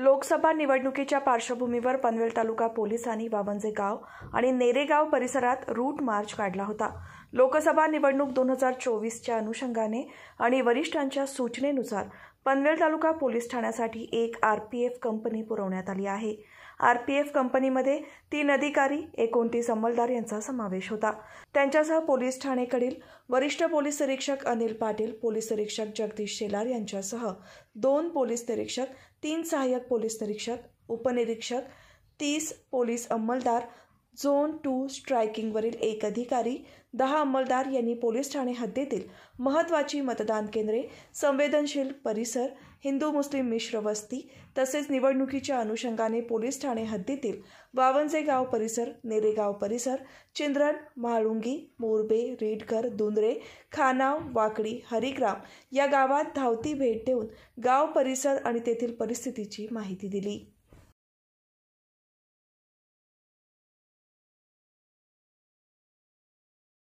लोकसभा निवडणुकीच्या पार्श्वभूमीवर पनवेल तालुका पोलिसांनी बावनजे गाव आणि नेरेगाव परिसरात रूट मार्च काढला होता लोकसभा निवडणूक दोन हजार चोवीसच्या अनुषंगाने आणि वरिष्ठांच्या सूचनेनुसार पनवेल तालुका पोलीस ठाण्यासाठी एक आर पी एफ कंपनी पुरवण्यात आली आहे आर पी एफ कंपनीमध्ये तीन अधिकारी एकोणतीस अंमलदार यांचा समावेश होता त्यांच्यासह पोलीस ठाणेकडील वरिष्ठ पोलीस निरीक्षक अनिल पाटील पोलीस निरीक्षक जगदीश शेलार यांच्यासह दोन पोलीस निरीक्षक तीन सहाय्यक पोलीस निरीक्षक उपनिरीक्षक तीस पोलीस अंमलदार झोन टू स्ट्रायकिंगवरील एक अधिकारी दहा अंमलदार यांनी पोलीस ठाणे हद्दीतील महत्वाची मतदान केंद्रे संवेदनशील परिसर हिंदू मुस्लिम मिश्र वस्ती तसेच निवडणुकीच्या अनुषंगाने पोलीस ठाणे हद्दीतील वावंजे गाव परिसर नेरेगाव परिसर चिंद्रण म्हाळुंगी मोरबे रेडकर दुंदरे खानाव वाकडी हरिग्राम या गावात धावती भेट देऊन गाव परिसर आणि तेथील परिस्थितीची माहिती दिली